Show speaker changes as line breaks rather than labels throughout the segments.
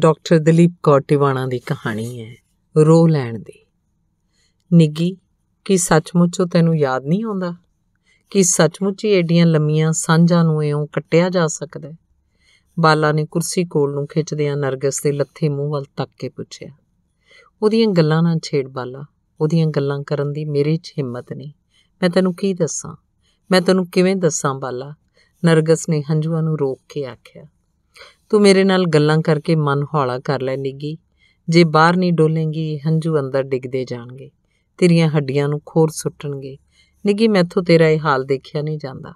doctor Dalip Kaur Tiwana ਦੀ ਕਹਾਣੀ ਹੈ ਰੋ ਲੈਣ ਦੀ ਨਿੱਗੀ ਕੀ ਸੱਚਮੁੱਚ ਉਹ ਤੈਨੂੰ ਯਾਦ ਨਹੀਂ ਆਉਂਦਾ ਕਿ ਸੱਚਮੁੱਚ ਹੀ ਏਡੀਆਂ ਲੰਮੀਆਂ ਸਾਂਝਾਂ ਨੂੰ ਇਉਂ ਕੱਟਿਆ ਜਾ ਸਕਦਾ ਹੈ ਬਾਲਾ ਨੇ ਕੁਰਸੀ ਕੋਲ ਨੂੰ ਖਿੱਚਦਿਆਂ ਨਰਗਸ ਦੇ ਲੱਥੇ ਮੂੰਹ ਵੱਲ ਤੱਕ ਕੇ ਪੁੱਛਿਆ ਉਹਦੀਆਂ ਗੱਲਾਂ ਨਾਲ ਛੇੜ ਬਾਲਾ ਉਹਦੀਆਂ ਗੱਲਾਂ ਕਰਨ ਦੀ ਮੇਰੇ 'ਚ ਹਿੰਮਤ ਨਹੀਂ ਮੈਂ ਤੈਨੂੰ ਕੀ ਦੱਸਾਂ ਮੈਂ ਤੈਨੂੰ ਕਿਵੇਂ ਦੱਸਾਂ ਬਾਲਾ ਨਰਗਸ ਨੇ ਹੰਝੂਆਂ ਨੂੰ ਰੋਕ ਕੇ ਆਖਿਆ ਤੂੰ ਮੇਰੇ ਨਾਲ ਗੱਲਾਂ ਕਰਕੇ ਮਨ ਹੌਲਾ ਕਰ ਲੈ ਨਿੱਗੀ ਜੇ ਬਾਹਰ ਨਹੀਂ ਡੋਲੇਂਗੀ ਹੰਝੂ ਅੰਦਰ ਡਿੱਗਦੇ ਜਾਣਗੇ ਤੇਰੀਆਂ ਹੱਡੀਆਂ ਨੂੰ ਖੋਰ ਸੁੱਟਣਗੇ ਨਿੱਗੀ ਮੈਥੋਂ ਤੇਰਾ ਇਹ ਹਾਲ ਦੇਖਿਆ ਨਹੀਂ ਜਾਂਦਾ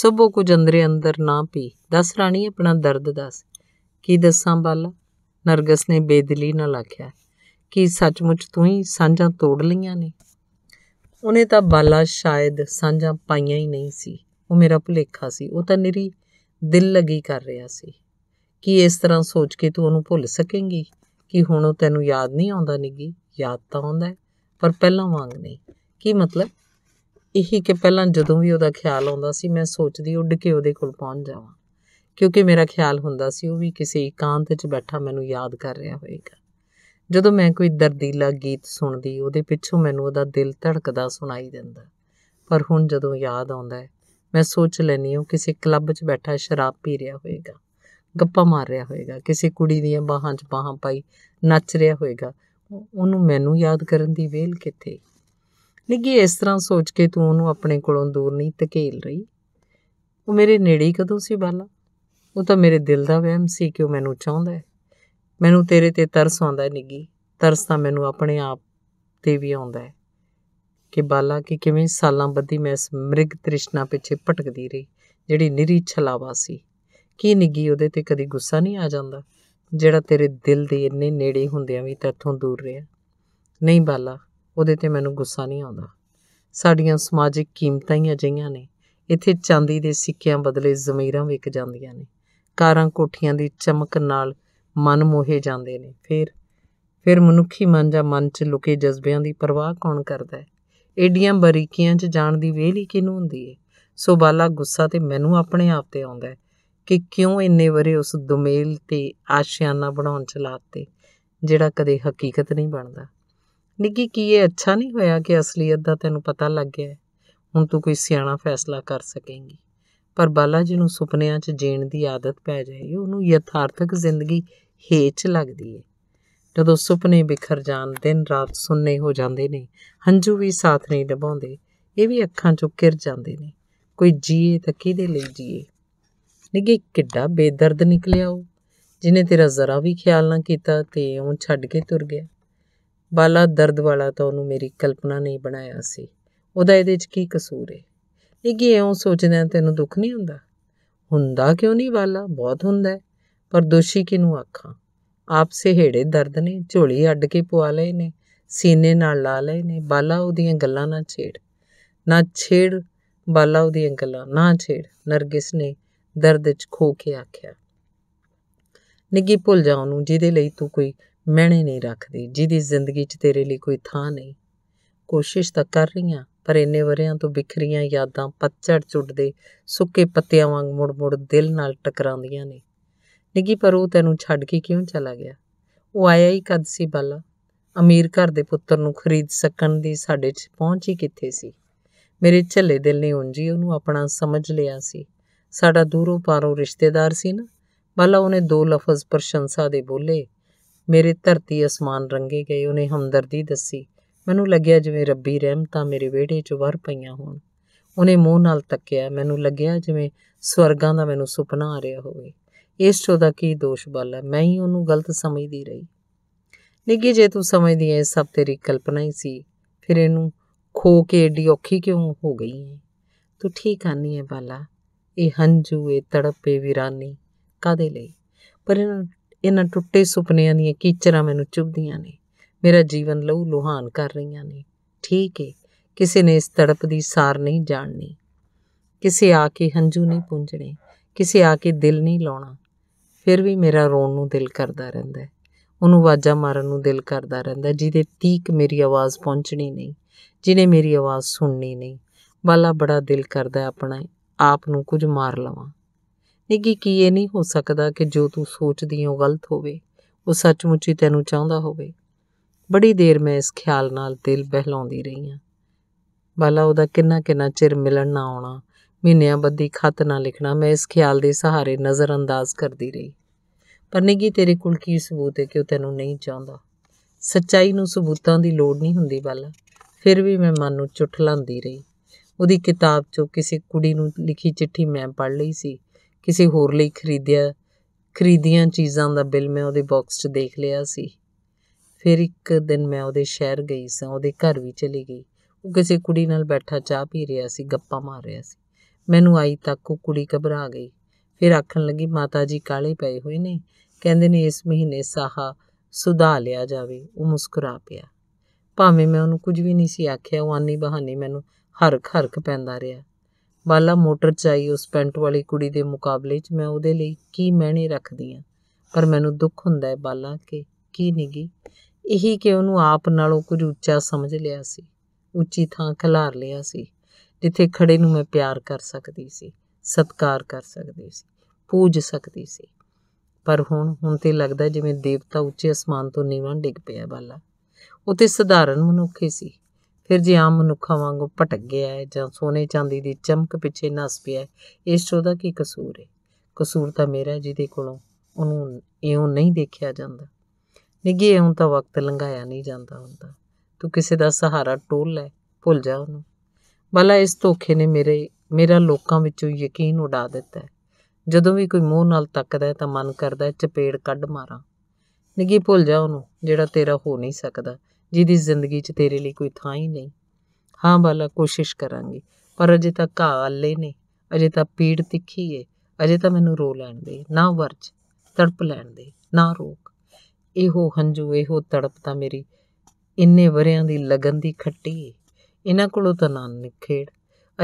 ਸਭੋ ਕੁਝ ਅੰਦਰੇ ਅੰਦਰ ਨਾ ਪੀ ਦੱਸ ਰਾਣੀ ਆਪਣਾ ਦਰਦ ਦੱਸ ਕੀ ਦੱਸਾਂ ਬਾਲਾ ਨਰਗਸ ਨੇ ਬੇਦਲੀ ਨਾਲ ਆਖਿਆ ਕਿ ਸੱਚਮੁੱਚ ਤੂੰ ਹੀ ਸਾਂਝਾਂ ਤੋੜ ਲਈਆਂ ਨੇ ਉਹਨੇ ਤਾਂ ਬਾਲਾ ਸ਼ਾਇਦ ਸਾਂਝਾਂ ਪਾਈਆਂ ਹੀ ਨਹੀਂ ਸੀ ਉਹ ਮੇਰਾ ਭੁਲੇਖਾ ਸੀ ਉਹ ਤਾਂ ਨਿਰੀ ਦਿਲ ਲੱਗੀ ਕਰ ਰਿਹਾ ਸੀ ਕੀ ਇਸ ਤਰ੍ਹਾਂ ਸੋਚ ਕੇ ਤੂੰ ਉਹਨੂੰ ਭੁੱਲ ਸਕੇਂਗੀ ਕਿ ਹੁਣ ਉਹ ਤੈਨੂੰ ਯਾਦ ਨਹੀਂ ਆਉਂਦਾ ਨਿੱਗੀ ਯਾਦ ਤਾਂ ਆਉਂਦਾ ਪਰ ਪਹਿਲਾਂ ਵਾਂਗ ਨਹੀਂ ਕੀ ਮਤਲਬ ਇਹੀ ਕਿ ਪਹਿਲਾਂ ਜਦੋਂ ਵੀ ਉਹਦਾ ਖਿਆਲ ਆਉਂਦਾ ਸੀ ਮੈਂ ਸੋਚਦੀ ਉੱਡ ਕੇ ਉਹਦੇ ਕੋਲ ਪਹੁੰਚ ਜਾਵਾਂ ਕਿਉਂਕਿ ਮੇਰਾ ਖਿਆਲ ਹੁੰਦਾ ਸੀ ਉਹ ਵੀ ਕਿਸੇ ਇਕਾਂਤ 'ਚ ਬੈਠਾ ਮੈਨੂੰ ਯਾਦ ਕਰ ਰਿਹਾ ਹੋਵੇਗਾ ਜਦੋਂ ਮੈਂ ਕੋਈ ਦਰਦੀਲਾ ਗੀਤ ਸੁਣਦੀ ਉਹਦੇ ਪਿੱਛੋਂ ਮੈਨੂੰ ਉਹਦਾ ਦਿਲ ਧੜਕਦਾ ਸੁਣਾਈ ਦਿੰਦਾ ਪਰ ਹੁਣ ਜਦੋਂ ਯਾਦ ਆਉਂਦਾ ਮੈਂ ਸੋਚ ਲੈਣੀ ਉਹ ਕਿਸੇ ਕਲੱਬ 'ਚ ਬੈਠਾ ਸ਼ਰਾਬ ਪੀ ਰਿਹਾ ਹੋਵੇਗਾ ਗੱਪਾਂ ਮਾਰ ਰਿਹਾ ਹੋਵੇਗਾ ਕਿਸੇ ਕੁੜੀ ਦੀਆਂ ਬਾਹਾਂ 'ਚ ਬਾਹਾਂ ਪਾਈ ਨੱਚ ਰਿਹਾ ਹੋਵੇਗਾ ਉਹਨੂੰ ਮੈਨੂੰ ਯਾਦ ਕਰਨ ਦੀ ਵੇਲ ਕਿੱਥੇ ਨਿੱਗੀ ਇਸ ਤਰ੍ਹਾਂ ਸੋਚ ਕੇ ਤੂੰ ਉਹਨੂੰ ਆਪਣੇ ਕੋਲੋਂ ਦੂਰ ਨਹੀਂ ਧਕੇਲ ਰਹੀ ਉਹ ਮੇਰੇ ਨੇੜੇ ਕਦੋਂ ਸੀ ਬਾਲਾ ਉਹ ਤਾਂ ਮੇਰੇ ਦਿਲ ਦਾ ਵਹਿਮ ਸੀ ਕਿ ਉਹ ਮੈਨੂੰ ਚਾਹੁੰਦਾ ਹੈ ਮੈਨੂੰ ਤੇਰੇ ਤੇ ਤਰਸ ਆਉਂਦਾ ਨਿੱਗੀ ਤਰਸ ਤਾਂ ਮੈਨੂੰ ਆਪਣੇ ਆਪ ਤੇ ਵੀ ਆਉਂਦਾ ਹੈ ਕਿ ਬਾਲਾ ਕਿ ਕਿਵੇਂ ਸਾਲਾਂ ਬੱਧੀ ਮੈਂ ਇਸ ਮ੍ਰਿਗ ਤ੍ਰਿਸ਼ਨਾ ਪਿੱਛੇ ਭਟਕਦੀ ਰਹੀ ਜਿਹੜੀ ਨਿਰੀ ਛਲਾਵਾ ਸੀ ਕੀ ਨਿੱਗੀ ਉਹਦੇ ਤੇ ਕਦੀ ਗੁੱਸਾ ਨਹੀਂ ਆ ਜਾਂਦਾ ਜਿਹੜਾ ਤੇਰੇ ਦਿਲ ਦੇ ਇੰਨੇ ਨੇੜੇ ਹੁੰਦਿਆਂ ਵੀ ਤੇਥੋਂ ਦੂਰ ਰਿਹਾ ਨਹੀਂ ਬਾਲਾ ਉਹਦੇ ਤੇ ਮੈਨੂੰ ਗੁੱਸਾ ਨਹੀਂ ਆਉਂਦਾ ਸਾਡੀਆਂ ਸਮਾਜਿਕ ਕੀਮਤਾਂ ਹੀ ਅਜਿਹੀਆਂ ਨੇ ਇੱਥੇ ਚਾਂਦੀ ਦੇ ਸਿੱਕਿਆਂ ਬਦਲੇ ਜ਼ਮੀਰਾਂ ਵਿਕ ਜਾਂਦੀਆਂ ਨੇ ਕਾਰਾਂ ਕੋਠੀਆਂ ਦੀ ਚਮਕ ਨਾਲ ਮਨ ਮੋਹੇ ਜਾਂਦੇ ਨੇ ਫਿਰ ਫਿਰ ਮਨੁੱਖੀ ਮਨ ਜਾਂ ਮਨ 'ਚ ਲੁਕੇ ਜਜ਼ਬਿਆਂ ਦੀ ਪਰਵਾਹ ਕੌਣ ਕਰਦਾ ਹੈ ਏਡੀਆਂ ਬਰੀਕੀਆਂ 'ਚ ਜਾਣ ਦੀ ਵੇਹਲ ਹੀ ਕਿਨੂੰ ਹੁੰਦੀ ਹੈ ਸੋ ਬਾਲਾ ਗੁੱਸਾ ਤੇ ਮੈਨੂੰ ਆਪਣੇ ਆਪ ਤੇ ਆਉਂਦਾ ਹੈ ਕਿ ਕਿਉਂ ਇੰਨੇ ਵਰੇ ਉਸ ਦੁਮੇਲ ਤੇ ਆਸ਼ਿਆਨਾ ਬਣਾਉਣ ਚ ਲਾਤੇ ਜਿਹੜਾ ਕਦੇ ਹਕੀਕਤ ਨਹੀਂ ਬਣਦਾ ਨਿੱਗੀ ਕੀ ਇਹ ਅੱਛਾ ਨਹੀਂ ਹੋਇਆ ਕਿ ਅਸਲੀਅਤ ਦਾ ਤੈਨੂੰ ਪਤਾ ਲੱਗ ਗਿਆ ਹੁਣ ਤੂੰ ਕੋਈ ਸਿਆਣਾ ਫੈਸਲਾ ਕਰ ਸਕੇਂਗੀ ਪਰ ਬਾਲਾ ਜੀ ਨੂੰ ਸੁਪਨਿਆਂ 'ਚ ਜੀਣ ਦੀ ਆਦਤ ਪੈ ਜਾਈ ਉਹਨੂੰ ਯਥਾਰਥਕ ਜ਼ਿੰਦਗੀ ਹੇਚ ਲੱਗਦੀ ਹੈ ਜਦੋਂ ਸੁਪਨੇ ਬਿਖਰ ਜਾਣ ਦਿਨ ਰਾਤ ਸੁੰਨੇ ਹੋ ਜਾਂਦੇ ਨੇ ਹੰਝੂ ਵੀ ਸਾਥ ਨਹੀਂ ਦਬਾਉਂਦੇ ਇਹ ਵੀ ਅੱਖਾਂ 'ਚੋਂ ਕਿਰ ਜਾਂਦੇ ਨੇ ਕੋਈ ਜੀਏ ਤਾਂ ਕਿਹਦੇ ਲਈ ਜੀਏ ਨਿੱਘੇ ਕਿੱਡਾ ਬੇਦਰਦ ਨਿਕਲਿਆ ਉਹ ਜਿਨੇ ਤੇਰਾ ਜ਼ਰਾ ਵੀ ਖਿਆਲ ਨਾ ਕੀਤਾ ਤੇ ਉਹ ਛੱਡ ਕੇ ਤੁਰ ਗਿਆ ਬਾਲਾ ਦਰਦ ਵਾਲਾ ਤਾਂ ਉਹਨੂੰ ਮੇਰੀ ਕਲਪਨਾ ਨਹੀਂ ਬਣਾਇਆ ਸੀ ਉਹਦਾ ਇਹਦੇ 'ਚ ਕੀ ਕਸੂਰ ਹੈ ਨਿੱਘੇ ਐਉਂ ਆ ਤੈਨੂੰ ਦੁੱਖ ਨਹੀਂ ਹੁੰਦਾ ਹੁੰਦਾ ਕਿਉਂ ਨਹੀਂ ਬਾਲਾ ਬਹੁਤ ਹੁੰਦਾ ਪਰ ਦੋਸ਼ੀ ਕਿਨੂੰ ਆਖਾਂ ਆਪ ਹੇੜੇ ਦਰਦ ਨੇ ਝੋਲੀ ਅੱਡ ਕੇ ਪਵਾ ਲਏ ਨੇ ਸੀਨੇ ਨਾਲ ਲਾ ਲਏ ਨੇ ਬਾਲਾ ਉਹਦੀਆਂ ਗੱਲਾਂ ਨਾ ਛੇੜ ਨਾ ਛੇੜ ਬਾਲਾ ਉਹਦੀਆਂ ਗੱਲਾਂ ਨਾ ਛੇੜ ਨਰਗਿਸ ਨੇ ਦਰਦ 'ਚ ਖੋ ਕੇ ਆਖਿਆ ਨਿੱਗੀ ਭੁੱਲ ਜਾ ਉਹਨੂੰ ਜਿਹਦੇ ਲਈ ਤੂੰ ਕੋਈ ਮਹਿਣੇ ਨਹੀਂ ਰੱਖਦੀ ਜਿਹਦੀ ਜ਼ਿੰਦਗੀ 'ਚ ਤੇਰੇ ਲਈ ਕੋਈ ਥਾਂ ਨਹੀਂ ਕੋਸ਼ਿਸ਼ ਤਾਂ ਕਰ ਰਹੀ ਆ ਪਰ ਇੰਨੇ ਵਰਿਆਂ ਤੋਂ ਬਿਖਰੀਆਂ ਯਾਦਾਂ ਪੱਤਝੜ ਚੁੱਟਦੇ ਸੁੱਕੇ ਪੱਤਿਆਂ ਵਾਂਗ ਮੁੜ-ਮੁੜ ਦਿਲ ਨਾਲ ਟਕਰਾਉਂਦੀਆਂ ਨੇ ਨਿੱਗੀ ਪਰ ਉਹ ਤੈਨੂੰ ਛੱਡ ਕੇ ਕਿਉਂ ਚਲਾ ਗਿਆ ਉਹ ਆਇਆ ਹੀ ਕਦ ਸੀ ਬਾਲਾ ਅਮੀਰ ਘਰ ਦੇ ਪੁੱਤਰ ਨੂੰ ਖਰੀਦ ਸਕਣ ਦੀ ਸਾਡੇ 'ਚ ਪਹੁੰਚ ਹੀ ਕਿੱਥੇ ਸੀ ਮੇਰੇ ਛੱਲੇ ਦਿਲ ਨੇ ਉਂਝ ਹੀ ਉਹਨੂੰ ਆਪਣਾ ਸਮਝ ਲਿਆ ਸੀ ਸਾਡਾ ਦੂਰੋਂ ਪਾਰੋਂ ਰਿਸ਼ਤੇਦਾਰ ਸੀ ਨਾ ਬਾਲਾ ਉਹਨੇ ਦੋ ਲਫ਼ਜ਼ ਪ੍ਰਸ਼ੰਸਾ ਦੇ ਬੋਲੇ ਮੇਰੇ ਧਰਤੀ ਅਸਮਾਨ ਰੰਗੇ ਗਏ ਉਹਨੇ ਹਮਦਰਦੀ ਦੱਸੀ ਮੈਨੂੰ ਲੱਗਿਆ ਜਿਵੇਂ ਰੱਬੀ ਰਹਿਮਤਾਂ ਮੇਰੇ ਵਿਹੜੇ 'ਚ ਵਰ ਪਈਆਂ ਹੋਣ ਉਹਨੇ ਮੂੰਹ ਨਾਲ ਤੱਕਿਆ ਮੈਨੂੰ ਲੱਗਿਆ ਜਿਵੇਂ ਸਵਰਗਾਂ ਦਾ ਮੈਨੂੰ ਸੁਪਨਾ ਆ ਰਿਹਾ ਹੋਵੇ ਇਸ ਚੋ ਦਾ ਕੀ ਦੋਸ਼ ਬਾਲਾ ਮੈਂ ਹੀ ਉਹਨੂੰ ਗਲਤ ਸਮਝਦੀ ਰਹੀ ਨਿੱਗੀ ਜੇ ਤੂੰ ਸਮਝਦੀ ਐ ਸਭ ਤੇਰੀ ਕਲਪਨਾ ਹੀ ਸੀ ਫਿਰ ਇਹਨੂੰ ਖੋ ਕੇ ਏਡੀ ਔਖੀ ਕਿਉਂ ਹੋ ਗਈ ਤੂੰ ਠੀਕ ਆਨੀ ਐ ਬਾਲਾ ਇਹ ਹੰਝੂ ਇਹ ਤੜਪ ਇਹ ਕਾਦੇ ਲਈ ਪਰ ਇਹਨਾਂ ਇਹਨਾਂ ਟੁੱਟੇ ਸੁਪਨਿਆਂ ਦੀਆਂ ਕੀਚਰਾਂ ਮੈਨੂੰ ਚੁਭਦੀਆਂ ਨੇ ਮੇਰਾ ਜੀਵਨ ਲਹੂ ਲੋਹਾਨ ਕਰ ਰਹੀਆਂ ਨੇ ਠੀਕ ਏ ਕਿਸੇ ਨੇ ਇਸ ਤੜਪ ਦੀ ਸਾਰ ਨਹੀਂ ਜਾਣਨੀ ਕਿਸੇ ਆ ਕੇ ਹੰਝੂ ਨਹੀਂ ਪੁੰਝਣੇ ਕਿਸੇ ਆ ਕੇ ਦਿਲ ਨਹੀਂ ਲਾਉਣਾ ਫਿਰ ਵੀ ਮੇਰਾ ਰੋਣ ਨੂੰ ਦਿਲ ਕਰਦਾ ਰਹਿੰਦਾ ਹੈ ਉਹਨੂੰ ਆਵਾਜ਼ਾਂ ਮਾਰਨ ਨੂੰ ਦਿਲ ਕਰਦਾ ਰਹਿੰਦਾ ਜਿਹਦੇ ਤੀਕ ਮੇਰੀ ਆਵਾਜ਼ ਪਹੁੰਚਣੀ ਨਹੀਂ ਜਿਨੇ ਮੇਰੀ ਆਵਾਜ਼ ਸੁਣਨੀ ਨਹੀਂ ਵਾਲਾ ਬੜਾ ਦਿਲ ਕਰਦਾ ਆਪਣਾ ਆਪ ਨੂੰ ਕੁਝ ਮਾਰ ਲਵਾਂ ਨਿੱਗੀ ਕੀ ਇਹ ਨਹੀਂ ਹੋ ਸਕਦਾ ਕਿ ਜੋ ਤੂੰ ਸੋਚਦੀ ਹੋ ਗਲਤ ਹੋਵੇ ਉਹ ਸੱਚਮੁੱਚ ਹੀ ਤੈਨੂੰ ਚਾਹੁੰਦਾ ਹੋਵੇ ਬੜੀ ਦੇਰ ਮੈਂ ਇਸ ਖਿਆਲ ਨਾਲ ਦਿਲ ਬਹਿਲਾਉਂਦੀ ਰਹੀ ਹਾਂ ਬਾਲਾ ਉਹਦਾ ਕਿੰਨਾ ਕਿੰਨਾ ਚਿਰ ਮਿਲਣ ਨਾ ਆਉਣਾ ਮਹੀਨਿਆਂ ਬੱਦੀ ਖਤ ਨਾ ਲਿਖਣਾ ਮੈਂ ਇਸ ਖਿਆਲ ਦੇ ਸਹਾਰੇ ਨਜ਼ਰ ਅੰਦਾਜ਼ ਕਰਦੀ ਰਹੀ ਪਰ ਨਿੱਗੀ ਤੇਰੇ ਕੋਲ ਕੀ ਸਬੂਤ ਹੈ ਕਿ ਉਹ ਤੈਨੂੰ ਨਹੀਂ ਚਾਹੁੰਦਾ ਸੱਚਾਈ ਨੂੰ ਸਬੂਤਾਂ ਦੀ ਲੋੜ ਨਹੀਂ ਹੁੰਦੀ ਬਾਲਾ ਫਿਰ ਵੀ ਮੈਂ ਮਨ ਨੂੰ ਲਾਂਦੀ ਰਹੀ ਉਹਦੀ ਕਿਤਾਬ ਚੋਂ ਕਿਸੇ ਕੁੜੀ ਨੂੰ ਲਿਖੀ ਚਿੱਠੀ ਮੈਂ ਪੜ ਲਈ ਸੀ ਕਿਸੇ ਹੋਰ ਲਈ ਖਰੀਦਿਆ ਖਰੀਦੀਆਂ ਚੀਜ਼ਾਂ ਦਾ ਬਿੱਲ ਮੈਂ ਉਹਦੇ ਬਾਕਸ 'ਚ ਦੇਖ ਲਿਆ ਸੀ ਫਿਰ ਇੱਕ ਦਿਨ ਮੈਂ ਉਹਦੇ ਸ਼ਹਿਰ ਗਈ ਸਾਂ ਉਹਦੇ ਘਰ ਵੀ ਚਲੀ ਗਈ ਉਹ ਕਿਸੇ ਕੁੜੀ ਨਾਲ ਬੈਠਾ ਚਾਹ ਪੀ ਰਿਹਾ ਸੀ ਗੱਪਾਂ ਮਾਰ ਰਿਹਾ ਸੀ ਮੈਨੂੰ ਆਈ ਤੱਕ ਉਹ ਕੁੜੀ ਘਬਰਾ ਗਈ ਫਿਰ ਆਖਣ ਲੱਗੀ ਮਾਤਾ ਜੀ ਕਾਲੇ ਪਏ ਹੋਏ ਨੇ ਕਹਿੰਦੇ ਨੇ ਇਸ ਮਹੀਨੇ ਸਾਹਾ ਸੁਧਾ ਲਿਆ ਜਾਵੇ ਉਹ ਮੁਸਕਰਾ ਪਿਆ ਭਾਵੇਂ ਮੈਂ ਉਹਨੂੰ ਕੁਝ ਵੀ ਨਹੀਂ ਸੀ ਆਖਿਆ ਉਹ ਆਨੀ ਬਹਾਨੀ ਮੈਨੂੰ ਹਰਕ ਹਰਕ ਪੈਂਦਾ ਰਿਹਾ ਬਾਲਾ ਮੋਟਰ 'ਚ ਆਈ ਉਸ ਪੈਂਟ ਵਾਲੀ ਕੁੜੀ ਦੇ ਮੁਕਾਬਲੇ 'ਚ ਮੈਂ ਉਹਦੇ ਲਈ ਕੀ ਮਹਿਣੇ ਰੱਖਦੀ ਆ ਪਰ ਮੈਨੂੰ ਦੁੱਖ ਹੁੰਦਾ ਹੈ ਬਾਲਾ ਕਿ ਕੀ ਨਿਗੀ ਇਹੀ ਕਿ ਉਹਨੂੰ ਆਪ ਨਾਲੋਂ ਕੁਝ ਉੱਚਾ ਸਮਝ ਲਿਆ ਸੀ ਉੱਚੀ ਥਾਂ ਖਿਲਾਰ ਲਿਆ ਸੀ ਜਿੱਥੇ ਖੜੇ ਨੂੰ ਮੈਂ ਪਿਆਰ ਕਰ ਸਕਦੀ ਸੀ ਸਤਕਾਰ ਕਰ ਸਕਦੀ ਸੀ ਪੂਜ ਸਕਦੀ ਸੀ ਪਰ ਹੁਣ ਹੁਣ ਤੇ ਲੱਗਦਾ ਜਿਵੇਂ ਦੇਵਤਾ ਉੱਚੇ ਅਸਮਾਨ ਤੋਂ ਨੀਵਾਂ ਡਿੱਗ ਪਿਆ ਬਾਲਾ ਉਹ ਤੇ ਸਧਾਰਨ ਮਨੁੱਖ ਹੀ ਸੀ ਫਿਰ ਜੇ ਆਮ ਮਨੁੱਖਾਂ ਵਾਂਗੂ ਭਟਕ ਗਿਆ ਹੈ ਜਾਂ ਸੋਨੇ ਚਾਂਦੀ ਦੀ ਚਮਕ ਪਿੱਛੇ ਨਸ ਪਿਆ ਹੈ ਇਸ ਤੋਂ ਦਾ ਕੀ ਕਸੂਰ ਹੈ ਕਸੂਰ ਤਾਂ ਮੇਰਾ ਜਿਹਦੇ ਕੋਲੋਂ ਉਹਨੂੰ ਇਉਂ ਨਹੀਂ ਦੇਖਿਆ ਜਾਂਦਾ ਨਿੱਗੇ ਇਉਂ ਤਾਂ ਵਕਤ ਲੰਘਾਇਆ ਨਹੀਂ ਜਾਂਦਾ ਹੁੰਦਾ ਤੂੰ ਕਿਸੇ ਦਾ ਸਹਾਰਾ ਟੋਲ ਲੈ ਭੁੱਲ ਜਾ ਉਹਨੂੰ ਬਲਾ ਇਸ ਧੋਖੇ ਨੇ ਮੇਰੇ ਮੇਰਾ ਲੋਕਾਂ ਵਿੱਚੋਂ ਯਕੀਨ ਉਡਾ ਦਿੱਤਾ ਹੈ ਜਦੋਂ ਵੀ ਕੋਈ ਮੂੰਹ ਨਾਲ ਤੱਕਦਾ ਹੈ ਤਾਂ ਮਨ ਕਰਦਾ ਹੈ ਚਪੇੜ ਕੱਢ ਮਾਰਾਂ ਨਿੱਗੇ ਭੁੱਲ ਜਾ ਉਹਨੂੰ ਜਿਹੜਾ ਤੇਰਾ ਹੋ ਨਹੀਂ ਸਕਦਾ ਜਿਹਦੀ ਜ਼ਿੰਦਗੀ 'ਚ ਤੇਰੇ ਲਈ ਕੋਈ ਥਾਂ ਹੀ ਨਹੀਂ ਹਾਂ ਬਾਲਾ ਕੋਸ਼ਿਸ਼ ਕਰਾਂਗੀ ਪਰ ਅਜੇ ਤਾਂ ਘਾਹ ਅੱਲੇ ਨੇ ਅਜੇ ਤਾਂ ਪੀੜ ਤਿੱਖੀ ਏ ਅਜੇ ਤਾਂ ਮੈਨੂੰ ਰੋ ਲੈਣ ਦੇ ਨਾ ਵਰਜ ਤੜਪ ਲੈਣ ਦੇ ਨਾ ਰੋਕ ਇਹੋ ਹੰਝੂ ਇਹੋ ਤੜਪ ਤਾਂ ਮੇਰੀ ਇੰਨੇ ਵਰਿਆਂ ਦੀ ਲਗਨ ਦੀ ਖੱਟੀ ਇਹਨਾਂ ਕੋਲੋਂ ਤਾਂ ਨਾ ਨਿਖੇੜ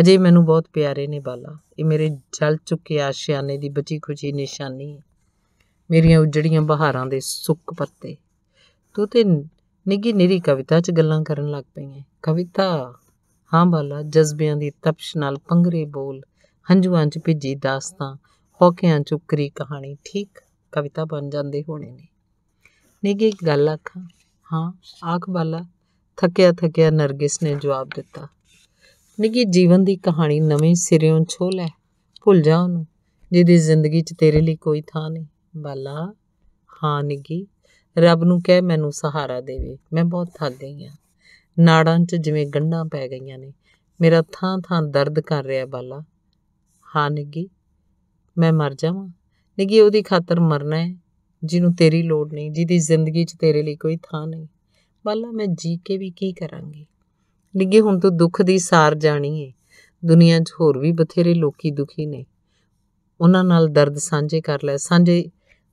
ਅਜੇ ਮੈਨੂੰ ਬਹੁਤ ਪਿਆਰੇ ਨੇ ਬਾਲਾ ਇਹ ਮੇਰੇ ਜਲ ਚੁੱਕੇ ਆਸ਼ਿਆਨੇ ਦੀ ਬਚੀ ਖੁਚੀ ਨਿਸ਼ਾਨੀ ਮੇਰੀਆਂ ਉਜੜੀਆਂ ਬਹਾਰਾਂ ਦੇ ਸੁੱਕ ਪੱਤੇ ਤੂੰ ਤੇ ਨਿੱਗੀ ਨਿਰੀ ਕਵਿਤਾ 'ਚ ਗੱਲਾਂ ਕਰਨ ਲੱਗ ਪਈਆਂ ਕਵਿਤਾ ਹਾਂ ਬਾਲਾ ਜਜ਼ਬਿਆਂ ਦੀ ਤਪਸ਼ ਨਾਲ ਪੰਗਰੇ ਬੋਲ ਹੰਝੂਆਂ 'ਚ ਭਿੱਜੀ ਦਾਸਤਾਂ ਹੌਕਿਆਂ 'ਚ ਉਕਰੀ ਕਹਾਣੀ ਠੀਕ ਕਵਿਤਾ ਬਣ ਜਾਂਦੇ ਹੋਣੇ ਨੇ ਨਿੱਗੀ ਇੱਕ ਗੱਲ ਆਖਾਂ ਹਾਂ ਆਖ ਬਾਲਾ ਥੱਕਿਆ ਥੱਕਿਆ ਨਰਗਿਸ ਨੇ ਜਵਾਬ ਦਿੱਤਾ ਨਿੱਗੀ ਜੀਵਨ ਦੀ ਕਹਾਣੀ ਨਵੇਂ ਸਿਰਿਓਂ ਛੋ ਲੈ ਭੁੱਲ ਜਾ ਉਹਨੂੰ ਜਿਹਦੀ ਜ਼ਿੰਦਗੀ 'ਚ ਤੇਰੇ ਲਈ ਕੋਈ ਥਾਂ ਨਹੀਂ ਬਾਲਾ ਹਾਂ ਨਿੱਗੀ ਰੱਬ ਨੂੰ ਕਹਿ ਮੈਨੂੰ ਸਹਾਰਾ ਦੇਵੇ ਮੈਂ ਬਹੁਤ ਥੱਕ ਗਈ ਆ ਨਾੜਾਂ 'ਚ ਜਿਵੇਂ ਗੰਢਾਂ ਪੈ ਗਈਆਂ ਨੇ ਮੇਰਾ ਥਾਂ ਥਾਂ ਦਰਦ ਕਰ ਰਿਹਾ ਬਾਲਾ ਹਾਂ ਨਿੱਗੀ ਮੈਂ ਮਰ ਜਾਵਾਂ ਨਿੱਗੀ ਉਹਦੀ ਖਾਤਰ ਮਰਨਾ ਹੈ ਜਿਹਨੂੰ ਤੇਰੀ ਲੋੜ ਨਹੀਂ ਜਿਹਦੀ ਜ਼ਿੰਦਗੀ 'ਚ ਤੇਰੇ ਲਈ ਕੋਈ ਥਾਂ ਨਹੀਂ ਬਾਲਾ ਮੈਂ ਜੀ ਕੇ ਵੀ ਕੀ ਕਰਾਂਗੀ ਨਿੱਗੀ ਹੁਣ ਤੂੰ ਦੁੱਖ ਦੀ ਸਾਰ ਜਾਣੀ ਏ ਦੁਨੀਆ 'ਚ ਹੋਰ ਵੀ ਬਥੇਰੇ ਲੋਕੀ ਦੁਖੀ ਨੇ ਉਹਨਾਂ ਨਾਲ ਦਰਦ ਸਾਂਝੇ ਕਰ ਲੈ ਸਾਂਝੇ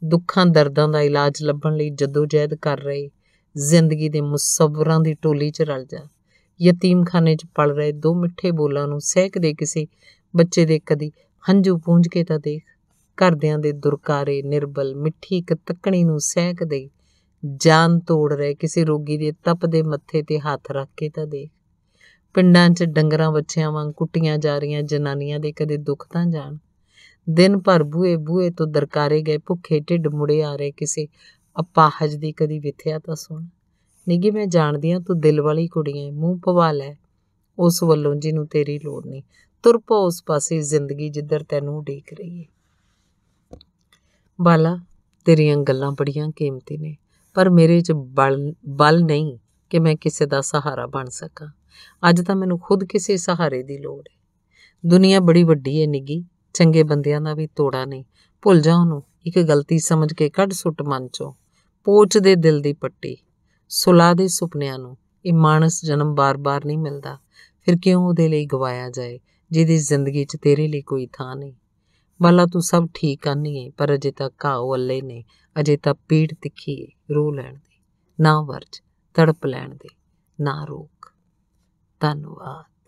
ਦੁੱਖਾਂ ਦਰਦਾਂ ਦਾ ਇਲਾਜ ਲੱਭਣ ਲਈ ਜਦੋਜਹਿਦ ਕਰ ਰਹੇ ਜ਼ਿੰਦਗੀ ਦੇ ਮੁਸੱਵਰਾਂ ਦੀ ਟੋਲੀ 'ਚ ਰਲ ਜਾ ਯਤੀਮਖਾਨੇ 'ਚ ਪਲ ਰਹੇ ਦੋ ਮਿੱਠੇ ਬੋਲਾਂ ਨੂੰ ਸਹਿਕਦੇ ਕਿਸੇ ਬੱਚੇ ਦੇ ਕਦੀ ਹੰਝੂ ਪੂੰਝ ਕੇ ਤਾਂ ਦੇਖ ਕਰਦਿਆਂ ਦੇ ਦੁਰਕਾਰੇ ਨਿਰਬਲ ਮਿੱਠੀ ਇੱਕ ਤੱਕਣੀ ਨੂੰ ਸਹਿਕਦੇ ਜਾਨ ਤੋੜ ਰਹੇ ਕਿਸੇ ਰੋਗੀ ਦੇ ਤਪਦੇ ਮੱਥੇ ਤੇ ਹੱਥ ਰੱਖ ਕੇ ਤਾਂ ਦੇਖ ਪਿੰਡਾਂ 'ਚ ਡੰਗਰਾਂ ਬੱਚਿਆਂ ਵਾਂਗ ਕੁੱਟੀਆਂ ਜਾ ਰਹੀਆਂ ਜਨਾਨੀਆਂ ਦੇ ਕਦੇ ਦੁੱਖ ਤਾਂ ਜਾਣ ਦਿਨ ਭਰ ਬੂਏ ਬੂਏ ਤੋਂ ਦਰਕਾਰੇ ਗਏ ਭੁੱਖੇ ਢਿੱਡ ਮੁੜੇ ਆ ਰਹੇ ਕਿਸੇ ਅਪਾਹਜ ਦੀ ਕਦੀ ਵਿਥਿਆ ਤਾਂ ਸੁਣ ਨਿੱਗੀ ਮੈਂ ਜਾਣਦੀ ਆ ਤੂੰ ਦਿਲ ਵਾਲੀ ਕੁੜੀ ਐ ਮੂੰਹ ਪਵਾ ਲੈ ਉਸ ਵੱਲੋਂ ਜਿਹਨੂੰ ਤੇਰੀ ਲੋੜ ਨਹੀਂ ਤੁਰ ਪਾ ਉਸ ਪਾਸੇ ਜ਼ਿੰਦਗੀ ਜਿੱਧਰ ਤੈਨੂੰ ਢੀਕ ਰਹੀ ਏ ਬਾਲਾ ਤੇਰੀਆਂ ਗੱਲਾਂ ਬੜੀਆਂ ਕੀਮਤੀ ਨੇ ਪਰ ਮੇਰੇ 'ਚ ਬਲ ਬਲ ਨਹੀਂ ਕਿ ਮੈਂ ਕਿਸੇ ਦਾ ਸਹਾਰਾ ਬਣ ਸਕਾਂ ਅੱਜ ਤਾਂ ਮੈਨੂੰ ਖੁਦ ਕਿਸੇ ਸਹਾਰੇ ਦੀ ਲੋੜ ਹੈ ਦੁਨੀਆ ਬੜੀ ਵੱਡੀ ਹੈ ਨਿੱਗੀ ਚੰਗੇ ਬੰਦਿਆਂ ਦਾ ਵੀ ਤੋੜਾ ਨਹੀਂ ਭੁੱਲ ਜਾ ਉਹਨੂੰ ਇੱਕ ਗਲਤੀ ਸਮਝ ਕੇ ਕੱਢ ਸੁੱਟ ਮਨ ਚੋਂ ਪੋਚ ਦੇ ਦਿਲ ਦੀ ਪੱਟੀ ਸੁਲਾ ਦੇ ਸੁਪਨਿਆਂ ਨੂੰ ਇਹ ਮਾਨਸ ਜਨਮ ਬਾਰ-ਬਾਰ ਨਹੀਂ ਮਿਲਦਾ ਫਿਰ ਕਿਉਂ ਉਹਦੇ ਲਈ ਗਵਾਇਆ ਜਾਏ ਜਿਹਦੀ ਜ਼ਿੰਦਗੀ 'ਚ ਤੇਰੇ ਲਈ ਕੋਈ ਥਾਂ ਨਹੀਂ ਬਾਲਾ ਤੂੰ ਸਭ ਠੀਕ ਆਨੀਏ ਪਰ ਅਜੇ ਤੱਕ ਘਾਉ ਅੱਲੇ ਨੇ ਅਜੇ ਤਾਂ ਪੀੜ ਤਿੱਖੀ ਏ ਰੋ ਲੈਣ ਦੇ ਨਾ ਵਰਜ ਤੜਪ ਲੈਣ ਦੇ ਨਾ ਰੋਕ ਧੰਨਵਾਦ